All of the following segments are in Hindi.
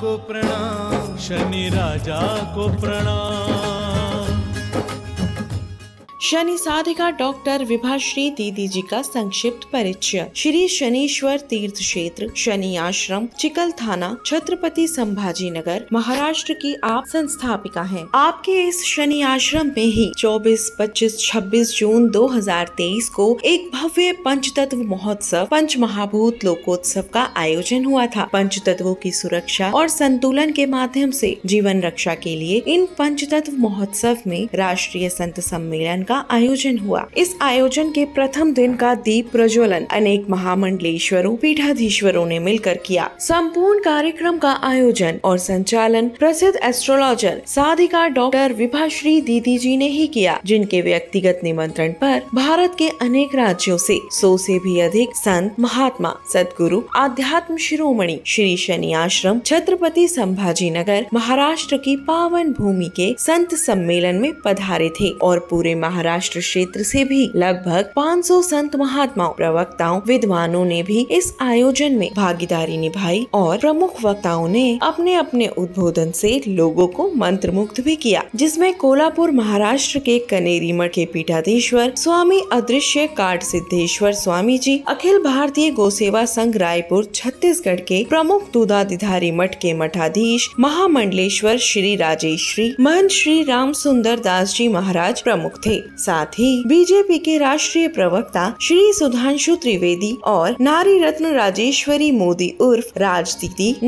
को प्रणाम शनि राजा को प्रणाम शनि साधिका डॉक्टर विभाश्री दीदी जी का संक्षिप्त परिचय श्री शनीश्वर तीर्थ क्षेत्र शनि आश्रम चिकल थाना छत्रपति संभाजी नगर महाराष्ट्र की आप संस्थापिका हैं। आपके इस शनि आश्रम में ही 24, 25, 26 जून 2023 को एक भव्य पंचतत्व महोत्सव पंच महाभूत लोकोत्सव का आयोजन हुआ था पंच तत्वों की सुरक्षा और संतुलन के माध्यम से जीवन रक्षा के लिए इन पंच तत्व महोत्सव में राष्ट्रीय संत सम्मेलन का आयोजन हुआ इस आयोजन के प्रथम दिन का दीप प्रज्वलन अनेक महामंडलेश्वरों पीठाधीश्वरों ने मिलकर किया संपूर्ण कार्यक्रम का आयोजन और संचालन प्रसिद्ध एस्ट्रोलॉजर साधिका डॉक्टर विभाश्री दीदी जी ने ही किया जिनके व्यक्तिगत निमंत्रण पर भारत के अनेक राज्यों से सौ से भी अधिक संत महात्मा सदगुरु आध्यात्म शिरोमणि श्री शनि आश्रम छत्रपति संभाजी नगर महाराष्ट्र की पावन भूमि के संत सम्मेलन में पधारे थे और पूरे महाराष्ट्र महाराष्ट्र क्षेत्र से भी लगभग 500 संत महात्माओं प्रवक्ताओं विद्वानों ने भी इस आयोजन में भागीदारी निभाई और प्रमुख वक्ताओं ने अपने अपने उद्बोधन से लोगों को मंत्रमुग्ध भी किया जिसमें कोलापुर महाराष्ट्र के कनेरी मठ के पीठाधीश्वर स्वामी अदृश्य काट सिद्धेश्वर स्वामी जी अखिल भारतीय गोसेवा संघ रायपुर छत्तीसगढ़ के प्रमुख दूधाधिधारी मठ के मठाधीश महामंडलेश्वर श्री राजेश महंत श्री राम सुंदर दास जी महाराज प्रमुख थे साथ ही बीजेपी के राष्ट्रीय प्रवक्ता श्री सुधांशु त्रिवेदी और नारी रत्न राजेश्वरी मोदी उर्फ राज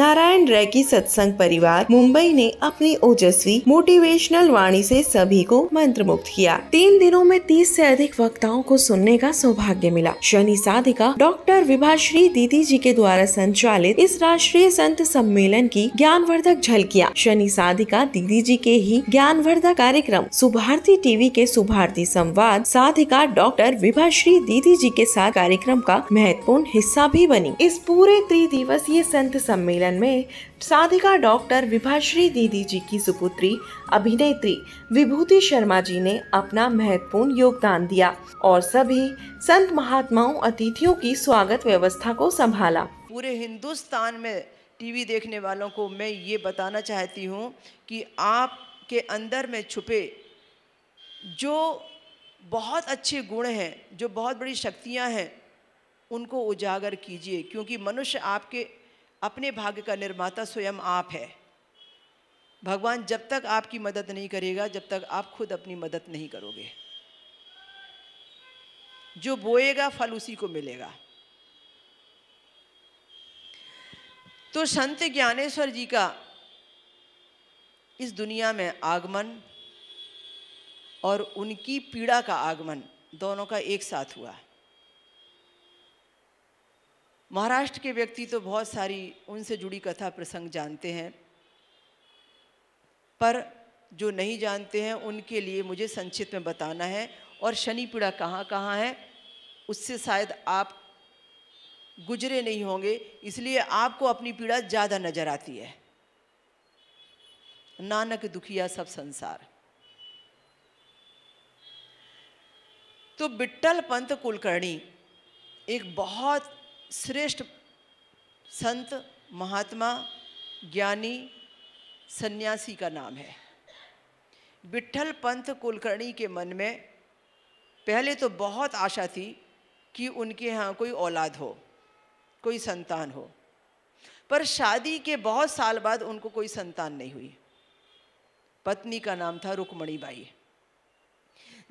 नारायण रे की सत्संग परिवार मुंबई ने अपनी ओजस्वी मोटिवेशनल वाणी से सभी को मंत्र मुक्त किया तीन दिनों में तीस से अधिक वक्ताओं को सुनने का सौभाग्य मिला शनि साधिका डॉक्टर विभाश्री दीदी जी के द्वारा संचालित इस राष्ट्रीय संत सम्मेलन की ज्ञानवर्धक झलकिया शनि साधिका दीदी जी के ही ज्ञानवर्धक कार्यक्रम सुभारती टीवी के सुभार विद्यार्थी संवाद साधिका डॉक्टर विभाश्री दीदी जी के साथ कार्यक्रम का महत्वपूर्ण हिस्सा भी बनी इस पूरे त्रिदिवसीय संत सम्मेलन में साधिका डॉक्टर विभाश्री दीदी जी की सुपुत्री अभिनेत्री विभूति शर्मा जी ने अपना महत्वपूर्ण योगदान दिया और सभी संत महात्माओं अतिथियों की स्वागत व्यवस्था को संभाला पूरे हिंदुस्तान में टीवी देखने वालों को मैं ये बताना चाहती हूँ कि आपके अंदर में छुपे जो बहुत अच्छे गुण हैं जो बहुत बड़ी शक्तियां हैं उनको उजागर कीजिए क्योंकि मनुष्य आपके अपने भाग्य का निर्माता स्वयं आप है भगवान जब तक आपकी मदद नहीं करेगा जब तक आप खुद अपनी मदद नहीं करोगे जो बोएगा फल उसी को मिलेगा तो संत ज्ञानेश्वर जी का इस दुनिया में आगमन और उनकी पीड़ा का आगमन दोनों का एक साथ हुआ महाराष्ट्र के व्यक्ति तो बहुत सारी उनसे जुड़ी कथा प्रसंग जानते हैं पर जो नहीं जानते हैं उनके लिए मुझे संक्षिप्त में बताना है और शनि पीड़ा कहाँ कहाँ है उससे शायद आप गुजरे नहीं होंगे इसलिए आपको अपनी पीड़ा ज़्यादा नजर आती है नानक दुखिया सब संसार तो बिट्टल पंत कुलकर्णी एक बहुत श्रेष्ठ संत महात्मा ज्ञानी सन्यासी का नाम है बिट्ठल पंत कुलकर्णी के मन में पहले तो बहुत आशा थी कि उनके यहाँ कोई औलाद हो कोई संतान हो पर शादी के बहुत साल बाद उनको कोई संतान नहीं हुई पत्नी का नाम था रुकमणी बाई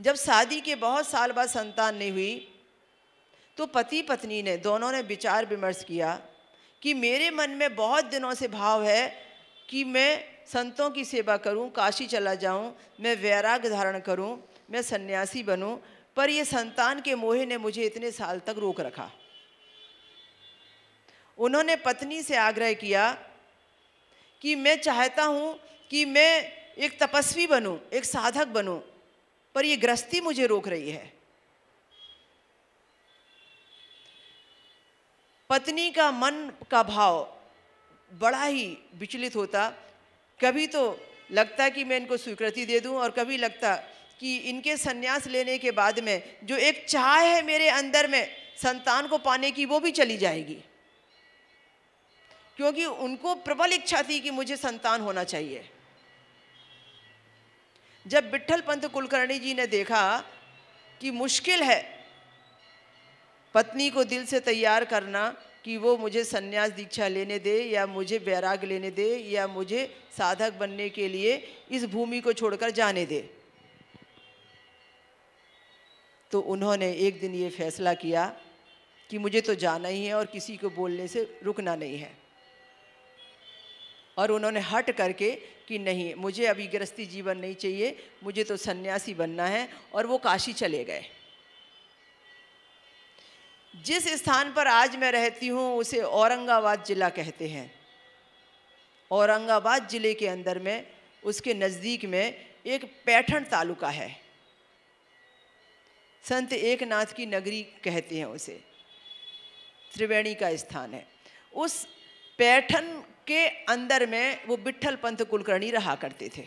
जब शादी के बहुत साल बाद संतान नहीं हुई तो पति पत्नी ने दोनों ने विचार विमर्श किया कि मेरे मन में बहुत दिनों से भाव है कि मैं संतों की सेवा करूं, काशी चला जाऊं, मैं वैराग धारण करूं, मैं सन्यासी बनूं, पर ये संतान के मोह ने मुझे इतने साल तक रोक रखा उन्होंने पत्नी से आग्रह किया कि मैं चाहता हूं कि मैं एक तपस्वी बनूं, एक साधक बनूं, पर ये ग्रस्ती मुझे रोक रही है पत्नी का मन का भाव बड़ा ही विचलित होता कभी तो लगता कि मैं इनको स्वीकृति दे दूं और कभी लगता कि इनके संन्यास लेने के बाद में जो एक चाह है मेरे अंदर में संतान को पाने की वो भी चली जाएगी क्योंकि उनको प्रबल इच्छा थी कि मुझे संतान होना चाहिए जब बिट्ठल पंत कुलकर्णी जी ने देखा कि मुश्किल है पत्नी को दिल से तैयार करना कि वो मुझे सन्यास दीक्षा लेने दे या मुझे बैराग लेने दे या मुझे साधक बनने के लिए इस भूमि को छोड़कर जाने दे तो उन्होंने एक दिन ये फैसला किया कि मुझे तो जाना ही है और किसी को बोलने से रुकना नहीं है और उन्होंने हट करके कि नहीं मुझे अभी गृहस्थी जीवन नहीं चाहिए मुझे तो सन्यासी बनना है और वो काशी चले गए जिस स्थान पर आज मैं रहती हूँ उसे औरंगाबाद ज़िला कहते हैं औरंगाबाद ज़िले के अंदर में उसके नज़दीक में एक पैठण तालुका है संत एकनाथ की नगरी कहते हैं उसे त्रिवेणी का स्थान है उस पैठन के अंदर में वो बिठल पंथ कुलकर्णी रहा करते थे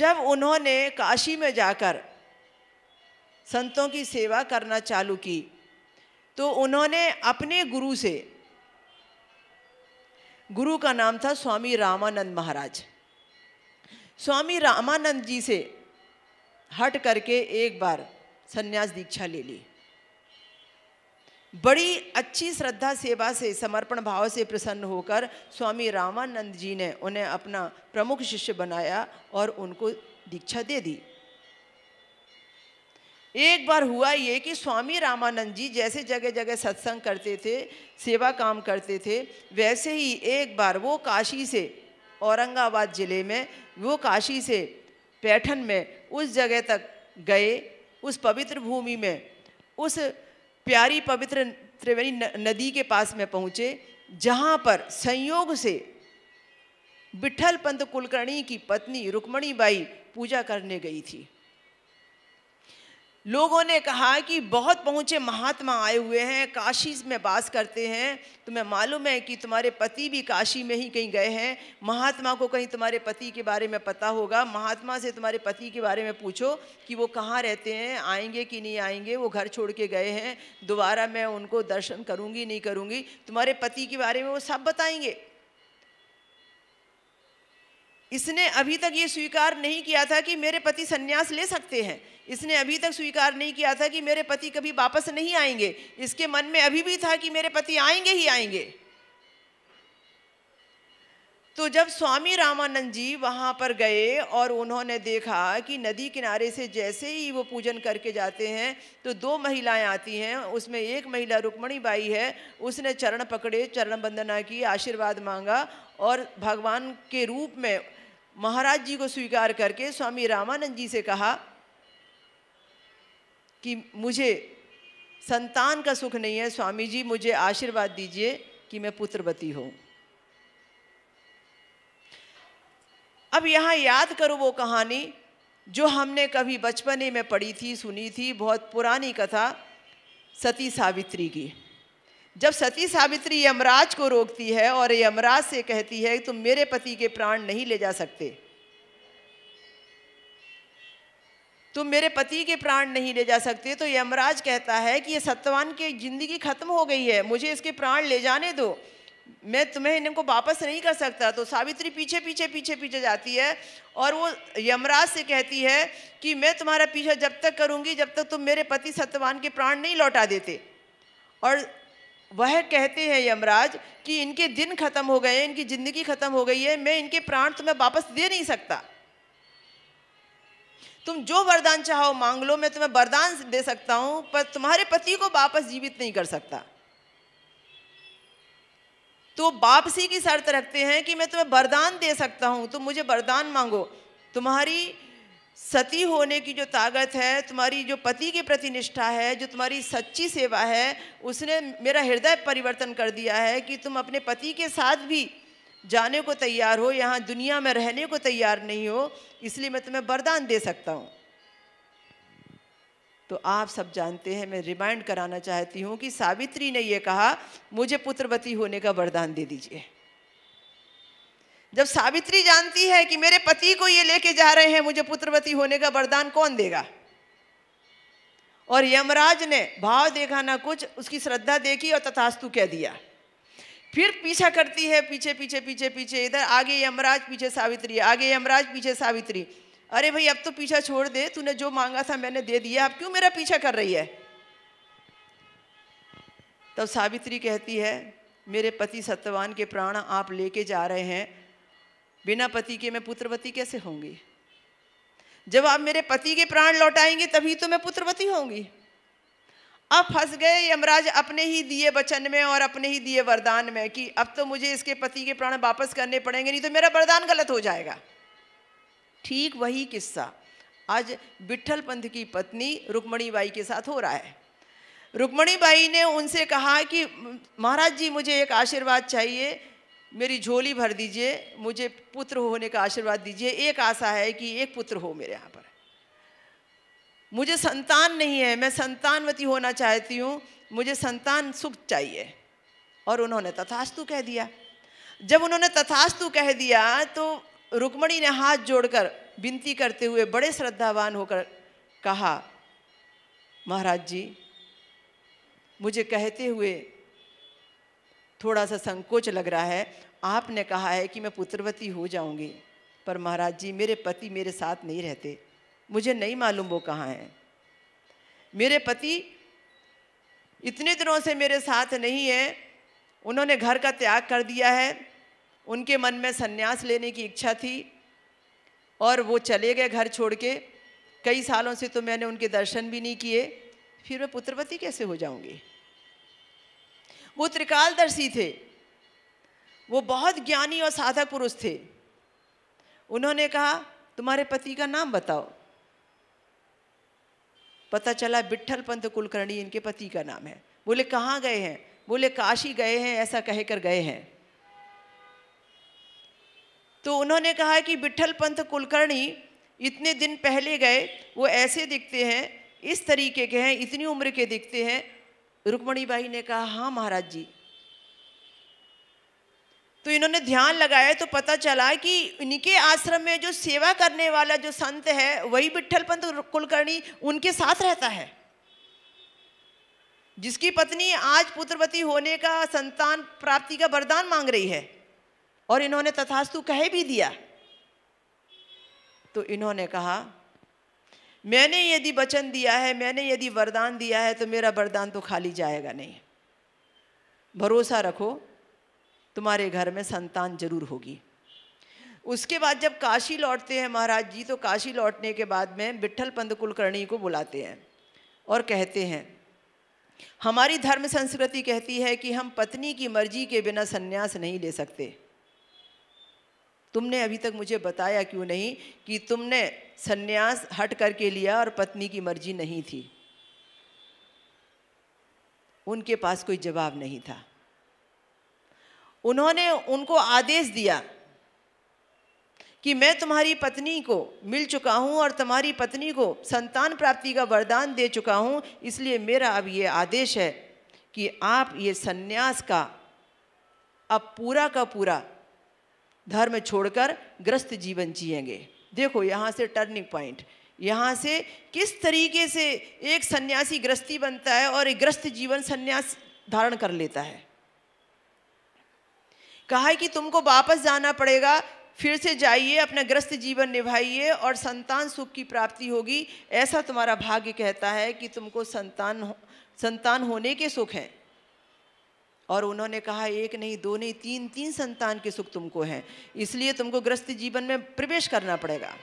जब उन्होंने काशी में जाकर संतों की सेवा करना चालू की तो उन्होंने अपने गुरु से गुरु का नाम था स्वामी रामानंद महाराज स्वामी रामानंद जी से हट करके एक बार संन्यास दीक्षा ले ली बड़ी अच्छी श्रद्धा सेवा से समर्पण भाव से प्रसन्न होकर स्वामी रामानंद जी ने उन्हें अपना प्रमुख शिष्य बनाया और उनको दीक्षा दे दी एक बार हुआ ये कि स्वामी रामानंद जी जैसे जगह जगह सत्संग करते थे सेवा काम करते थे वैसे ही एक बार वो काशी से औरंगाबाद ज़िले में वो काशी से पैठन में उस जगह तक गए उस पवित्र भूमि में उस प्यारी पवित्र त्रिवेणी नदी के पास में पहुँचे जहाँ पर संयोग से विठल पंत कुलकर्णी की पत्नी रुक्मणी बाई पूजा करने गई थी लोगों ने कहा कि बहुत पहुँचे महात्मा आए हुए हैं काशी में बास करते हैं तुम्हें मालूम है कि तुम्हारे पति भी काशी में ही कहीं गए हैं महात्मा को कहीं तुम्हारे पति के बारे में पता होगा महात्मा से तुम्हारे पति के बारे में पूछो कि वो कहाँ रहते हैं आएंगे कि नहीं आएंगे वो घर छोड़ के गए हैं दोबारा मैं उनको दर्शन करूँगी नहीं करूँगी तुम्हारे पति के बारे में वो सब बताएंगे इसने अभी तक ये स्वीकार नहीं किया था कि मेरे पति संन्यास ले सकते हैं इसने अभी तक स्वीकार नहीं किया था कि मेरे पति कभी वापस नहीं आएंगे इसके मन में अभी भी था कि मेरे पति आएंगे ही आएंगे तो जब स्वामी रामानंद जी वहाँ पर गए और उन्होंने देखा कि नदी किनारे से जैसे ही वो पूजन करके जाते हैं तो दो महिलाएं आती हैं उसमें एक महिला रुक्मणी बाई है उसने चरण पकड़े चरण वंदना की आशीर्वाद मांगा और भगवान के रूप में महाराज जी को स्वीकार करके स्वामी रामानंद जी से कहा कि मुझे संतान का सुख नहीं है स्वामी जी मुझे आशीर्वाद दीजिए कि मैं पुत्रवती हूँ अब यहाँ याद करो वो कहानी जो हमने कभी बचपने में पढ़ी थी सुनी थी बहुत पुरानी कथा सती सावित्री की जब सती सावित्री यमराज को रोकती है और यमराज से कहती है तुम मेरे पति के प्राण नहीं ले जा सकते तुम मेरे पति के प्राण नहीं ले जा सकते तो यमराज कहता है कि ये सत्यवान की जिंदगी खत्म हो गई है मुझे इसके प्राण ले जाने दो मैं तुम्हें इनको वापस नहीं कर सकता तो सावित्री पीछे पीछे पीछे पीछे जाती है और वो यमराज से कहती है कि मैं तुम्हारा पीछा जब तक करूँगी जब तक तुम मेरे पति सत्यवान के प्राण नहीं लौटा देते और वह कहते हैं यमराज कि इनके दिन खत्म हो गए इनकी जिंदगी खत्म हो गई है मैं इनके प्राण तुम्हें तो वापस दे नहीं सकता तुम जो वरदान चाहो मांग लो मैं तुम्हें वरदान दे सकता हूं पर तुम्हारे पति को वापस जीवित नहीं कर सकता तो वापसी की शर्त रखते हैं कि मैं तुम्हें वरदान दे सकता हूं तुम मुझे वरदान मांगो तुम्हारी सती होने की जो ताकत है तुम्हारी जो पति के प्रति निष्ठा है जो तुम्हारी सच्ची सेवा है उसने मेरा हृदय परिवर्तन कर दिया है कि तुम अपने पति के साथ भी जाने को तैयार हो यहाँ दुनिया में रहने को तैयार नहीं हो इसलिए मैं तुम्हें वरदान दे सकता हूँ तो आप सब जानते हैं मैं रिमाइंड कराना चाहती हूँ कि सावित्री ने यह कहा मुझे पुत्रवती होने का वरदान दे दीजिए जब सावित्री जानती है कि मेरे पति को ये लेके जा रहे हैं मुझे पुत्रवती होने का वरदान कौन देगा और यमराज ने भाव देखा ना कुछ उसकी श्रद्धा देखी और तथास्तु कह दिया फिर पीछा करती है पीछे पीछे पीछे पीछे इधर आगे यमराज पीछे सावित्री आगे यमराज पीछे सावित्री अरे भाई अब तो पीछा छोड़ दे तूने जो मांगा था मैंने दे दिया अब क्यों मेरा पीछा कर रही है तब सावित्री कहती है मेरे पति सत्यवान के प्राण आप लेके जा रहे हैं बिना पति के मैं पुत्रवती कैसे होंगी जब आप मेरे पति के प्राण लौटाएंगे तभी तो मैं पुत्रवती होंगी अब फंस गए यमराज अपने ही दिए वचन में और अपने ही दिए वरदान में कि अब तो मुझे इसके पति के प्राण वापस करने पड़ेंगे नहीं तो मेरा वरदान गलत हो जाएगा ठीक वही किस्सा आज विठल पंथ की पत्नी रुक्मणी बाई के साथ हो रहा है रुक्मणी बाई ने उनसे कहा कि महाराज जी मुझे एक आशीर्वाद चाहिए मेरी झोली भर दीजिए मुझे पुत्र होने का आशीर्वाद दीजिए एक आशा है कि एक पुत्र हो मेरे यहाँ पर मुझे संतान नहीं है मैं संतानवती होना चाहती हूँ मुझे संतान सुख चाहिए और उन्होंने तथास्तु कह दिया जब उन्होंने तथास्तु कह दिया तो रुक्मणी ने हाथ जोड़कर विनती करते हुए बड़े श्रद्धावान होकर कहा महाराज जी मुझे कहते हुए थोड़ा सा संकोच लग रहा है आपने कहा है कि मैं पुत्रवती हो जाऊंगी पर महाराज जी मेरे पति मेरे साथ नहीं रहते मुझे नहीं मालूम वो कहाँ हैं मेरे पति इतने दिनों से मेरे साथ नहीं है उन्होंने घर का त्याग कर दिया है उनके मन में संन्यास लेने की इच्छा थी और वो चले गए घर छोड़ के कई सालों से तो मैंने उनके दर्शन भी नहीं किए फिर मैं पुत्रवती कैसे हो जाऊंगी वो त्रिकालदर्शी थे वो बहुत ज्ञानी और साधक पुरुष थे उन्होंने कहा तुम्हारे पति का नाम बताओ पता चला बिट्ठल पंत कुलकर्णी इनके पति का नाम है बोले कहाँ गए हैं बोले काशी गए हैं ऐसा कहकर गए हैं तो उन्होंने कहा कि बिट्ठल पंत कुलकर्णी इतने दिन पहले गए वो ऐसे दिखते हैं इस तरीके के हैं इतनी उम्र के दिखते हैं रुक्मणी बाई ने कहा हाँ महाराज जी तो इन्होंने ध्यान लगाया तो पता चला कि इनके आश्रम में जो सेवा करने वाला जो संत है वही विठल पंत कुलकर्णी उनके साथ रहता है जिसकी पत्नी आज पुत्रवती होने का संतान प्राप्ति का वरदान मांग रही है और इन्होंने तथास्तु कह भी दिया तो इन्होंने कहा मैंने यदि वचन दिया है मैंने यदि वरदान दिया है तो मेरा वरदान तो खाली जाएगा नहीं भरोसा रखो तुम्हारे घर में संतान जरूर होगी उसके बाद जब काशी लौटते हैं महाराज जी तो काशी लौटने के बाद में विट्ठल पंत कुलकर्णी को बुलाते हैं और कहते हैं हमारी धर्म संस्कृति कहती है कि हम पत्नी की मर्जी के बिना संन्यास नहीं ले सकते तुमने अभी तक मुझे बताया क्यों नहीं कि तुमने सन्यास हट करके लिया और पत्नी की मर्जी नहीं थी उनके पास कोई जवाब नहीं था उन्होंने उनको आदेश दिया कि मैं तुम्हारी पत्नी को मिल चुका हूं और तुम्हारी पत्नी को संतान प्राप्ति का वरदान दे चुका हूं इसलिए मेरा अब ये आदेश है कि आप ये सन्यास का अब पूरा का पूरा धर्म छोड़कर ग्रस्त जीवन जिएंगे देखो यहाँ से टर्निंग पॉइंट यहाँ से किस तरीके से एक सन्यासी ग्रस्ती बनता है और एक ग्रस्त जीवन सन्यास धारण कर लेता है कहा है कि तुमको वापस जाना पड़ेगा फिर से जाइए अपना ग्रस्त जीवन निभाइए और संतान सुख की प्राप्ति होगी ऐसा तुम्हारा भाग्य कहता है कि तुमको संतान संतान होने के सुख हैं और उन्होंने कहा एक नहीं दो नहीं तीन तीन संतान के सुख तुमको हैं इसलिए तुमको ग्रस्त जीवन में प्रवेश करना पड़ेगा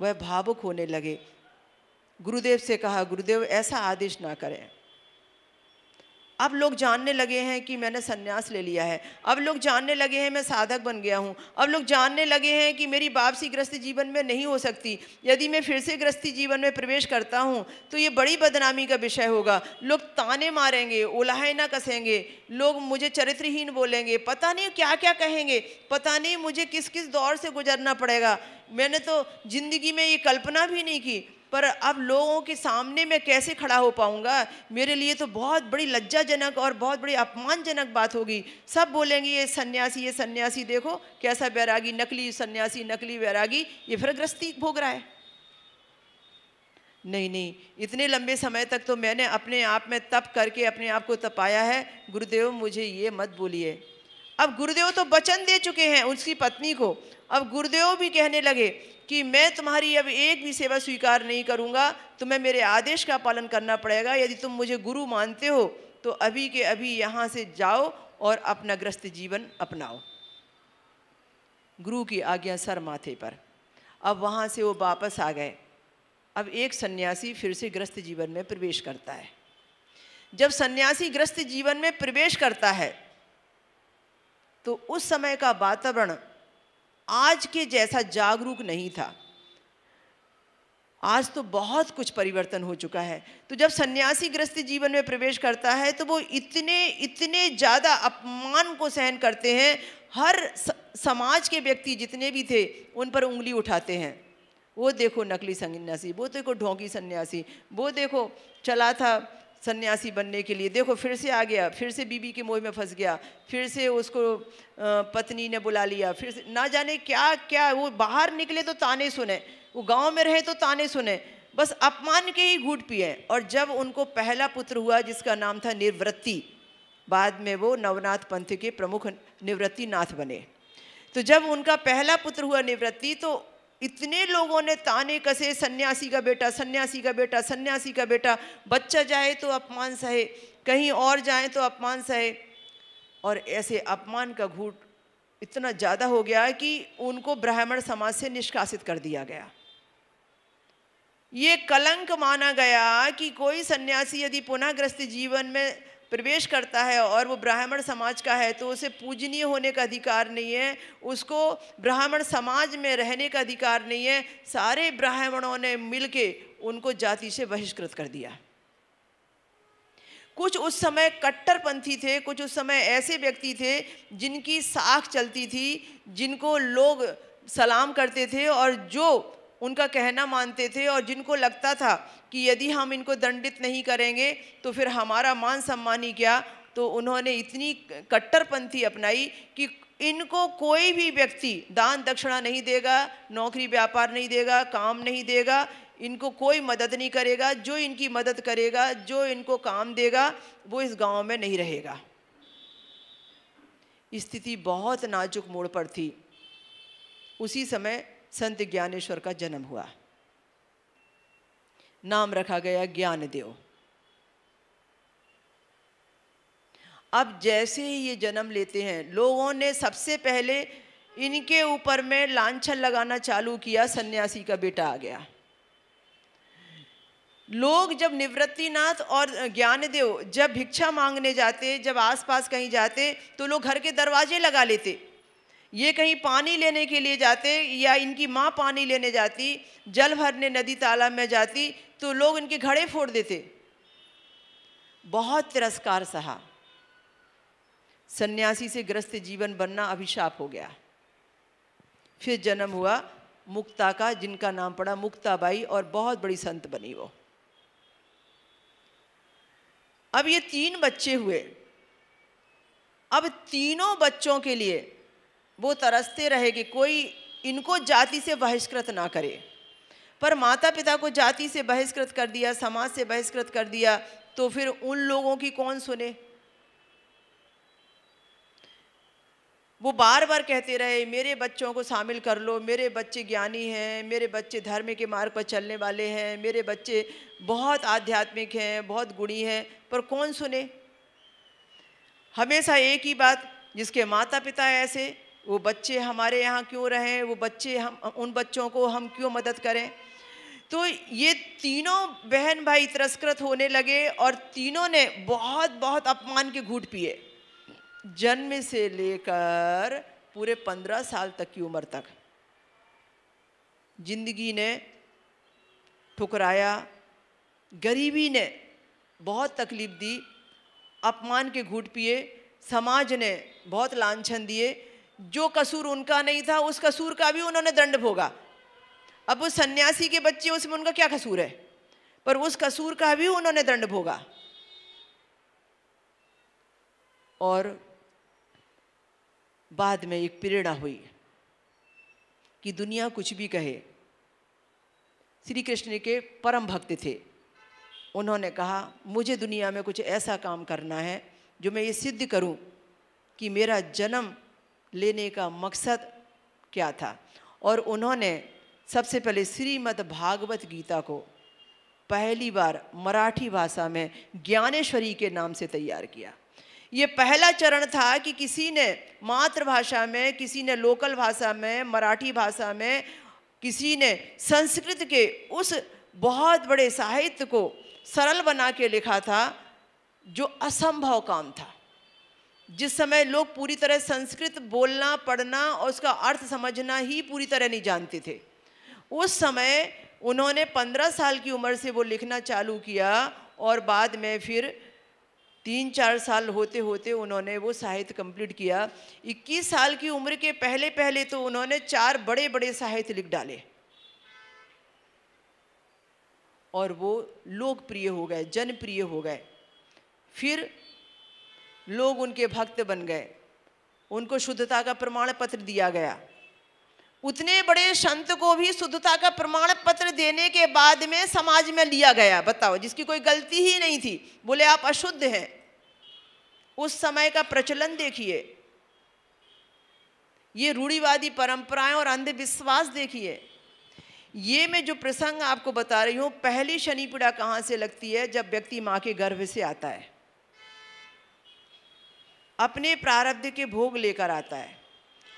वह भावुक होने लगे गुरुदेव से कहा गुरुदेव ऐसा आदेश ना करें अब लोग जानने लगे हैं कि मैंने सन्यास ले लिया है अब लोग जानने लगे हैं मैं साधक बन गया हूँ अब लोग जानने लगे हैं कि मेरी वापसी ग्रस्त जीवन में नहीं हो सकती यदि मैं फिर से ग्रस्थी जीवन में प्रवेश करता हूँ तो ये बड़ी बदनामी का विषय होगा लोग ताने मारेंगे उलाहना कसेंगे लोग मुझे चरित्रहीन बोलेंगे पता नहीं क्या क्या कहेंगे पता नहीं मुझे किस किस दौर से गुजरना पड़ेगा मैंने तो ज़िंदगी में ये कल्पना भी नहीं की पर अब लोगों के सामने मैं कैसे खड़ा हो पाऊंगा मेरे लिए तो बहुत बड़ी लज्जाजनक और बहुत बड़ी अपमानजनक बात होगी सब बोलेंगे ये सन्यासी ये सन्यासी देखो कैसा बैरागी नकली सन्यासी नकली बैरागी ये ग्रस्ती भोग रहा है नहीं नहीं इतने लंबे समय तक तो मैंने अपने आप में तप करके अपने आप को तपाया है गुरुदेव मुझे ये मत बोलिए अब गुरुदेव तो वचन दे चुके हैं उसकी पत्नी को अब गुरुदेव भी कहने लगे कि मैं तुम्हारी अब एक भी सेवा स्वीकार नहीं करूँगा तुम्हें मेरे आदेश का पालन करना पड़ेगा यदि तुम मुझे गुरु मानते हो तो अभी के अभी यहाँ से जाओ और अपना ग्रस्त जीवन अपनाओ गुरु की आज्ञा सर माथे पर अब वहाँ से वो वापस आ गए अब एक सन्यासी फिर से ग्रस्त जीवन में प्रवेश करता है जब सन्यासी ग्रस्त जीवन में प्रवेश करता है तो उस समय का वातावरण आज के जैसा जागरूक नहीं था आज तो बहुत कुछ परिवर्तन हो चुका है तो जब सन्यासी ग्रस्त जीवन में प्रवेश करता है तो वो इतने इतने ज़्यादा अपमान को सहन करते हैं हर समाज के व्यक्ति जितने भी थे उन पर उंगली उठाते हैं वो देखो नकली सन्यासी वो देखो ढोंगी सन्यासी वो देखो चला था सन्यासी बनने के लिए देखो फिर से आ गया फिर से बीबी के मोह में फंस गया फिर से उसको पत्नी ने बुला लिया फिर से ना जाने क्या क्या वो बाहर निकले तो ताने सुने वो गांव में रहे तो ताने सुने बस अपमान के ही घूट पिए और जब उनको पहला पुत्र हुआ जिसका नाम था निवृत्ति बाद में वो नवनाथ पंथ के प्रमुख निवृत्ति नाथ बने तो जब उनका पहला पुत्र हुआ निवृत्ति तो इतने लोगों ने ताने कसे सन्यासी का बेटा सन्यासी का बेटा सन्यासी का बेटा बच्चा जाए तो अपमान सहे कहीं और जाए तो अपमान सहे और ऐसे अपमान का घूट इतना ज़्यादा हो गया कि उनको ब्राह्मण समाज से निष्कासित कर दिया गया ये कलंक माना गया कि कोई सन्यासी यदि पुनः ग्रस्त जीवन में प्रवेश करता है और वो ब्राह्मण समाज का है तो उसे पूजनीय होने का अधिकार नहीं है उसको ब्राह्मण समाज में रहने का अधिकार नहीं है सारे ब्राह्मणों ने मिलके उनको जाति से बहिष्कृत कर दिया कुछ उस समय कट्टरपंथी थे कुछ उस समय ऐसे व्यक्ति थे जिनकी साख चलती थी जिनको लोग सलाम करते थे और जो उनका कहना मानते थे और जिनको लगता था कि यदि हम इनको दंडित नहीं करेंगे तो फिर हमारा मान सम्मान ही क्या तो उन्होंने इतनी कट्टरपंथी अपनाई कि इनको कोई भी व्यक्ति दान दक्षिणा नहीं देगा नौकरी व्यापार नहीं देगा काम नहीं देगा इनको कोई मदद नहीं करेगा जो इनकी मदद करेगा जो इनको काम देगा वो इस गांव में नहीं रहेगा स्थिति बहुत नाजुक मोड़ पर थी उसी समय संत ज्ञानेश्वर का जन्म हुआ नाम रखा गया ज्ञानदेव अब जैसे ही ये जन्म लेते हैं लोगों ने सबसे पहले इनके ऊपर में लांछन लगाना चालू किया सन्यासी का बेटा आ गया लोग जब निवृत्तिनाथ और ज्ञानदेव जब भिक्षा मांगने जाते जब आसपास कहीं जाते तो लोग घर के दरवाजे लगा लेते ये कहीं पानी लेने के लिए जाते या इनकी माँ पानी लेने जाती जल भरने नदी तालाब में जाती तो लोग इनके घड़े फोड़ देते बहुत तिरस्कार सहा सन्यासी से ग्रस्त जीवन बनना अभिशाप हो गया फिर जन्म हुआ मुक्ता का जिनका नाम पड़ा मुक्ताबाई और बहुत बड़ी संत बनी वो अब ये तीन बच्चे हुए अब तीनों बच्चों के लिए वो तरसते रहे कि कोई इनको जाति से बहिष्कृत ना करे पर माता पिता को जाति से बहिष्कृत कर दिया समाज से बहिष्कृत कर दिया तो फिर उन लोगों की कौन सुने वो बार बार कहते रहे मेरे बच्चों को शामिल कर लो मेरे बच्चे ज्ञानी हैं मेरे बच्चे धर्म के मार्ग पर चलने वाले हैं मेरे बच्चे बहुत आध्यात्मिक हैं बहुत गुणी हैं पर कौन सुने हमेशा एक ही बात जिसके माता पिता ऐसे वो बच्चे हमारे यहाँ क्यों रहें वो बच्चे हम उन बच्चों को हम क्यों मदद करें तो ये तीनों बहन भाई तिरस्कृत होने लगे और तीनों ने बहुत बहुत अपमान के घूट पिए जन्म से लेकर पूरे पंद्रह साल तक की उम्र तक जिंदगी ने ठुकराया गरीबी ने बहुत तकलीफ दी अपमान के घूट पिए समाज ने बहुत लांछन दिए जो कसूर उनका नहीं था उस कसूर का भी उन्होंने दंड भोगा अब उस सन्यासी के बच्चे उसमें उनका क्या कसूर है पर उस कसूर का भी उन्होंने दंड भोगा और बाद में एक प्रेरणा हुई कि दुनिया कुछ भी कहे श्री कृष्ण के परम भक्त थे उन्होंने कहा मुझे दुनिया में कुछ ऐसा काम करना है जो मैं ये सिद्ध करूं कि मेरा जन्म लेने का मकसद क्या था और उन्होंने सबसे पहले श्रीमद् भागवत गीता को पहली बार मराठी भाषा में ज्ञानेश्वरी के नाम से तैयार किया ये पहला चरण था कि किसी ने मातृभाषा में किसी ने लोकल भाषा में मराठी भाषा में किसी ने संस्कृत के उस बहुत बड़े साहित्य को सरल बना के लिखा था जो असंभव काम था जिस समय लोग पूरी तरह संस्कृत बोलना पढ़ना और उसका अर्थ समझना ही पूरी तरह नहीं जानते थे उस समय उन्होंने पंद्रह साल की उम्र से वो लिखना चालू किया और बाद में फिर तीन चार साल होते होते उन्होंने वो साहित्य कंप्लीट किया 21 साल की उम्र के पहले पहले तो उन्होंने चार बड़े बड़े साहित्य लिख डाले और वो लोकप्रिय हो गए जनप्रिय हो गए फिर लोग उनके भक्त बन गए उनको शुद्धता का प्रमाण पत्र दिया गया उतने बड़े संत को भी शुद्धता का प्रमाण पत्र देने के बाद में समाज में लिया गया बताओ जिसकी कोई गलती ही नहीं थी बोले आप अशुद्ध हैं उस समय का प्रचलन देखिए ये रूढ़ीवादी परंपराएं और अंधविश्वास देखिए ये मैं जो प्रसंग आपको बता रही हूँ पहली शनि पीड़ा कहाँ से लगती है जब व्यक्ति माँ के गर्भ से आता है अपने प्रारब्ध के भोग लेकर आता है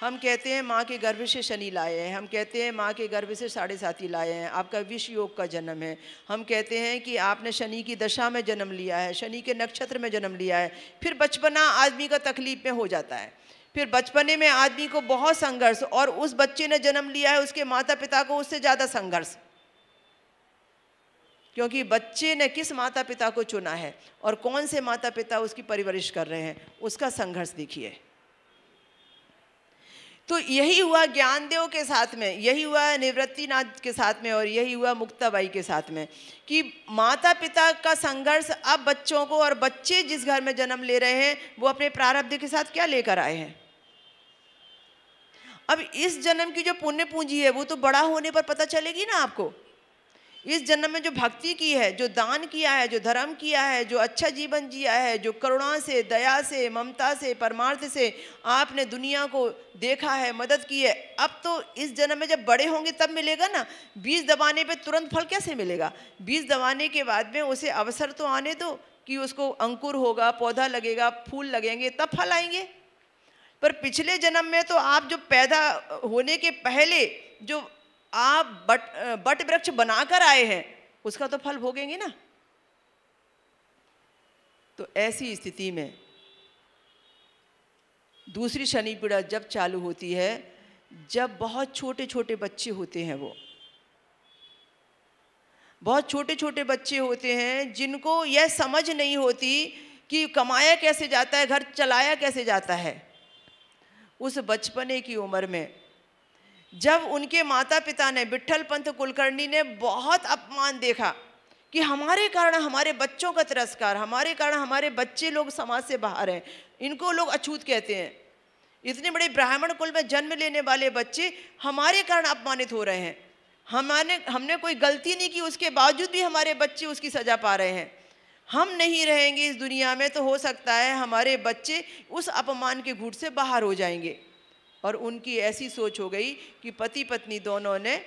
हम कहते हैं माँ के गर्भ से शनि लाए हैं हम कहते हैं माँ के गर्भ से साढ़े साथी लाए हैं आपका विश्व योग का जन्म है हम कहते हैं कि आपने शनि की दशा में जन्म लिया है शनि के नक्षत्र में जन्म लिया है फिर बचपना आदमी का तकलीफ में हो जाता है फिर बचपने में आदमी को बहुत संघर्ष और उस बच्चे ने जन्म लिया है उसके माता पिता को उससे ज़्यादा संघर्ष क्योंकि बच्चे ने किस माता पिता को चुना है और कौन से माता पिता उसकी परवरिश कर रहे हैं उसका संघर्ष देखिए तो यही हुआ ज्ञानदेव के साथ में यही हुआ निवृत्तिनाथ के साथ में और यही हुआ मुक्ताबाई के साथ में कि माता पिता का संघर्ष अब बच्चों को और बच्चे जिस घर में जन्म ले रहे हैं वो अपने प्रारब्ध के साथ क्या लेकर आए हैं अब इस जन्म की जो पुण्य पूंजी है वो तो बड़ा होने पर पता चलेगी ना आपको इस जन्म में जो भक्ति की है जो दान किया है जो धर्म किया है जो अच्छा जीवन जिया है जो करुणा से दया से ममता से परमार्थ से आपने दुनिया को देखा है मदद की है अब तो इस जन्म में जब बड़े होंगे तब मिलेगा ना बीज दबाने पे तुरंत फल कैसे मिलेगा बीज दबाने के बाद में उसे अवसर तो आने दो कि उसको अंकुर होगा पौधा लगेगा फूल लगेंगे तब फल आएंगे पर पिछले जन्म में तो आप जो पैदा होने के पहले जो आप बट बट वृक्ष बनाकर आए हैं उसका तो फल भोगेंगे ना तो ऐसी स्थिति में दूसरी शनि पीड़ा जब चालू होती है जब बहुत छोटे छोटे बच्चे होते हैं वो बहुत छोटे छोटे बच्चे होते हैं जिनको यह समझ नहीं होती कि कमाया कैसे जाता है घर चलाया कैसे जाता है उस बचपने की उम्र में जब उनके माता पिता ने बिट्ठल पंथ कुलकर्णी ने बहुत अपमान देखा कि हमारे कारण हमारे बच्चों का तिरस्कार हमारे कारण हमारे बच्चे लोग समाज से बाहर हैं इनको लोग अछूत कहते हैं इतने बड़े ब्राह्मण कुल में जन्म लेने वाले बच्चे हमारे कारण अपमानित हो रहे हैं हमारे हमने कोई गलती नहीं की उसके बावजूद भी हमारे बच्चे उसकी सज़ा पा रहे हैं हम नहीं रहेंगे इस दुनिया में तो हो सकता है हमारे बच्चे उस अपमान के घूट से बाहर हो जाएंगे और उनकी ऐसी सोच हो गई कि पति पत्नी दोनों ने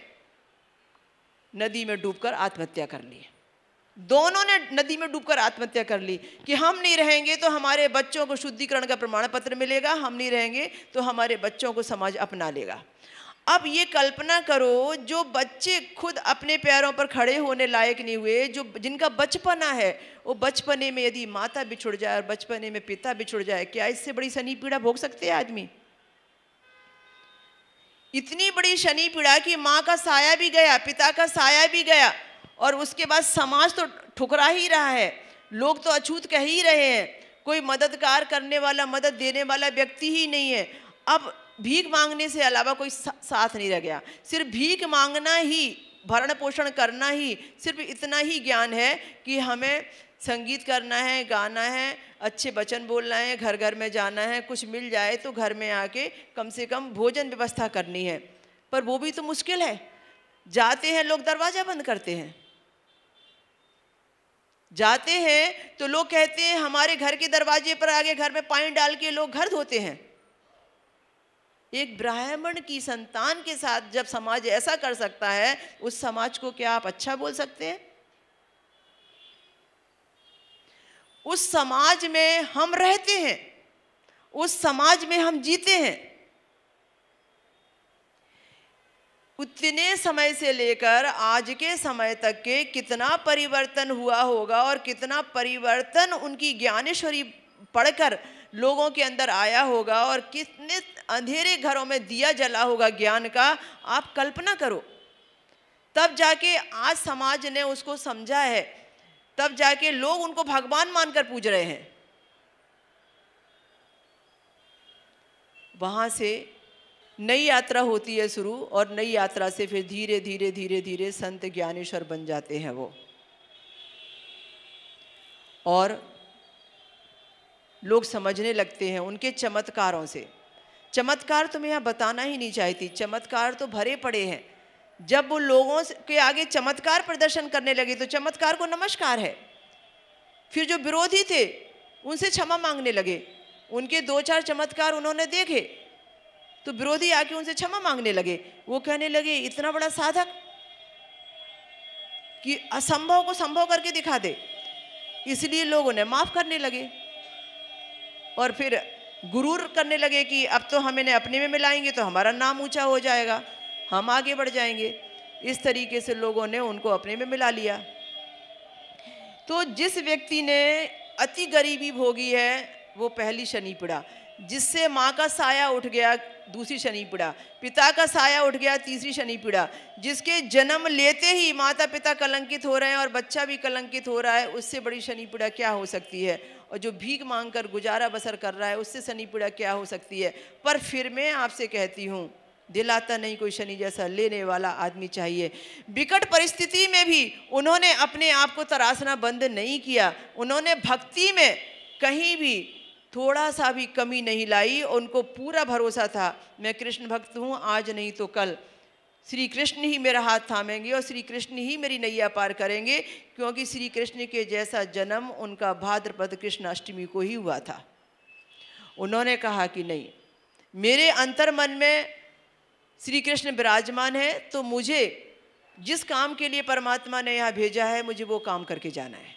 नदी में डूबकर आत्महत्या कर ली दोनों ने नदी में डूबकर आत्महत्या कर ली कि हम नहीं रहेंगे तो हमारे बच्चों को शुद्धिकरण का प्रमाण पत्र मिलेगा हम नहीं रहेंगे तो हमारे बच्चों को समाज अपना लेगा अब ये कल्पना करो जो बच्चे खुद अपने पैरों पर खड़े होने लायक नहीं हुए जो जिनका बचपना है वो बचपने में यदि माता बिछुड़ जाए और बचपने में पिता बिछुड़ जाए क्या इससे बड़ी सनी पीड़ा भोग सकते हैं आदमी इतनी बड़ी शनि पीड़ा कि माँ का साया भी गया पिता का साया भी गया और उसके बाद समाज तो ठुकरा ही रहा है लोग तो अछूत कह ही रहे हैं कोई मददगार करने वाला मदद देने वाला व्यक्ति ही नहीं है अब भीख मांगने से अलावा कोई साथ नहीं रह गया सिर्फ भीख मांगना ही भरण पोषण करना ही सिर्फ इतना ही ज्ञान है कि हमें संगीत करना है गाना है अच्छे वचन बोलना है घर घर में जाना है कुछ मिल जाए तो घर में आके कम से कम भोजन व्यवस्था करनी है पर वो भी तो मुश्किल है जाते हैं लोग दरवाज़ा बंद करते हैं जाते हैं तो लोग कहते हैं हमारे घर के दरवाजे पर आगे घर में पानी डाल के लोग घर धोते हैं एक ब्राह्मण की संतान के साथ जब समाज ऐसा कर सकता है उस समाज को क्या आप अच्छा बोल सकते हैं उस समाज में हम रहते हैं उस समाज में हम जीते हैं उतने समय से लेकर आज के समय तक के कितना परिवर्तन हुआ होगा और कितना परिवर्तन उनकी ज्ञानेश्वरी पढ़कर लोगों के अंदर आया होगा और कितने अंधेरे घरों में दिया जला होगा ज्ञान का आप कल्पना करो तब जाके आज समाज ने उसको समझा है तब जाके लोग उनको भगवान मानकर पूज रहे हैं वहां से नई यात्रा होती है शुरू और नई यात्रा से फिर धीरे धीरे धीरे धीरे संत ज्ञानेश्वर बन जाते हैं वो और लोग समझने लगते हैं उनके चमत्कारों से चमत्कार तो मैं यहाँ बताना ही नहीं चाहती चमत्कार तो भरे पड़े हैं जब वो लोगों के आगे चमत्कार प्रदर्शन करने लगे तो चमत्कार को नमस्कार है फिर जो विरोधी थे उनसे क्षमा मांगने लगे उनके दो चार चमत्कार उन्होंने देखे तो विरोधी आके उनसे क्षमा मांगने लगे वो कहने लगे इतना बड़ा साधक कि असंभव को संभव करके दिखा दे इसलिए लोग उन्हें माफ़ करने लगे और फिर गुरूर करने लगे कि अब तो हम इन्हें अपने में मिलाएंगे तो हमारा नाम ऊंचा हो जाएगा हम आगे बढ़ जाएंगे इस तरीके से लोगों ने उनको अपने में मिला लिया तो जिस व्यक्ति ने अति गरीबी भोगी है वो पहली शनि पड़ा जिससे माँ का साया उठ गया दूसरी शनि पड़ा पिता का साया उठ गया तीसरी शनि पड़ा जिसके जन्म लेते ही माता पिता कलंकित हो रहे हैं और बच्चा भी कलंकित हो रहा है उससे बड़ी शनि पीड़ा क्या हो सकती है और जो भीख मांग कर गुजारा बसर कर रहा है उससे शनि पीड़ा क्या हो सकती है पर फिर मैं आपसे कहती हूँ दिलाता नहीं कोई शनि जैसा लेने वाला आदमी चाहिए विकट परिस्थिति में भी उन्होंने अपने आप को तरासना बंद नहीं किया उन्होंने भक्ति में कहीं भी थोड़ा सा भी कमी नहीं लाई उनको पूरा भरोसा था मैं कृष्ण भक्त हूँ आज नहीं तो कल श्री कृष्ण ही मेरा हाथ थामेंगे और श्री कृष्ण ही मेरी नैया पार करेंगे क्योंकि श्री कृष्ण के जैसा जन्म उनका भाद्रपद कृष्ण अष्टमी को ही हुआ था उन्होंने कहा कि नहीं मेरे अंतर मन में श्री कृष्ण विराजमान है तो मुझे जिस काम के लिए परमात्मा ने यहाँ भेजा है मुझे वो काम करके जाना है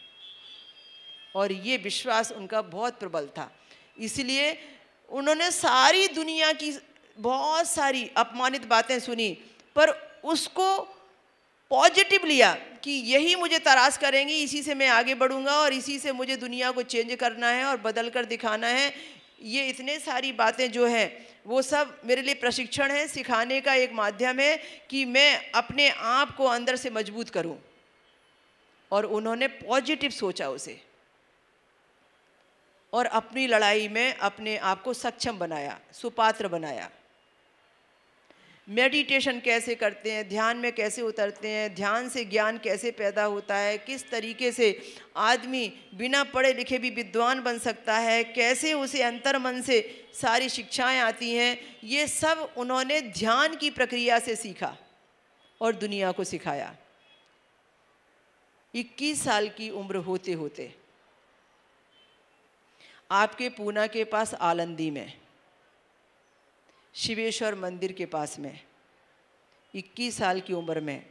और ये विश्वास उनका बहुत प्रबल था इसलिए उन्होंने सारी दुनिया की बहुत सारी अपमानित बातें सुनी पर उसको पॉजिटिव लिया कि यही मुझे तराश करेंगी इसी से मैं आगे बढ़ूंगा और इसी से मुझे दुनिया को चेंज करना है और बदल कर दिखाना है ये इतने सारी बातें जो हैं वो सब मेरे लिए प्रशिक्षण है सिखाने का एक माध्यम है कि मैं अपने आप को अंदर से मजबूत करूं और उन्होंने पॉजिटिव सोचा उसे और अपनी लड़ाई में अपने आप को सक्षम बनाया सुपात्र बनाया मेडिटेशन कैसे करते हैं ध्यान में कैसे उतरते हैं ध्यान से ज्ञान कैसे पैदा होता है किस तरीके से आदमी बिना पढ़े लिखे भी विद्वान बन सकता है कैसे उसे अंतर मन से सारी शिक्षाएं आती हैं ये सब उन्होंने ध्यान की प्रक्रिया से सीखा और दुनिया को सिखाया 21 साल की उम्र होते होते आपके पूना के पास आलंदी में शिवेश्वर मंदिर के पास में 21 साल की उम्र में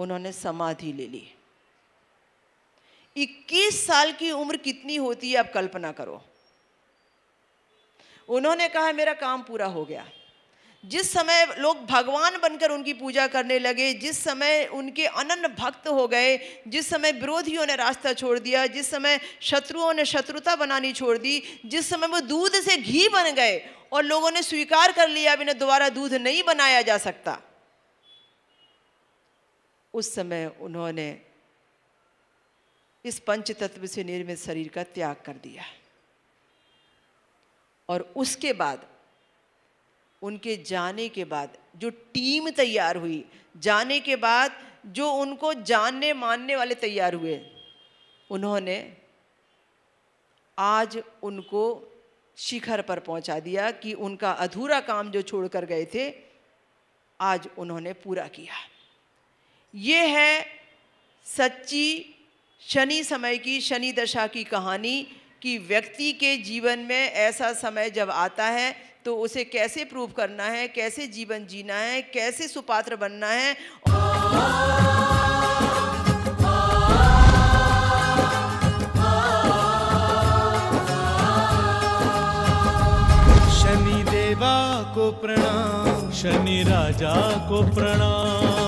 उन्होंने समाधि ले ली 21 साल की उम्र कितनी होती है आप कल्पना करो उन्होंने कहा मेरा काम पूरा हो गया जिस समय लोग भगवान बनकर उनकी पूजा करने लगे जिस समय उनके अनन्य भक्त हो गए जिस समय विरोधियों ने रास्ता छोड़ दिया जिस समय शत्रुओं ने शत्रुता बनानी छोड़ दी जिस समय वो दूध से घी बन गए और लोगों ने स्वीकार कर लिया अभी दोबारा दूध नहीं बनाया जा सकता उस समय उन्होंने इस पंच तत्व से निर्मित शरीर का त्याग कर दिया और उसके बाद उनके जाने के बाद जो टीम तैयार हुई जाने के बाद जो उनको जानने मानने वाले तैयार हुए उन्होंने आज उनको शिखर पर पहुंचा दिया कि उनका अधूरा काम जो छोड़ कर गए थे आज उन्होंने पूरा किया ये है सच्ची शनि समय की शनि दशा की कहानी कि व्यक्ति के जीवन में ऐसा समय जब आता है तो उसे कैसे प्रूव करना है कैसे जीवन जीना है कैसे सुपात्र बनना है शनि देवा को प्रणाम शनि राजा को प्रणाम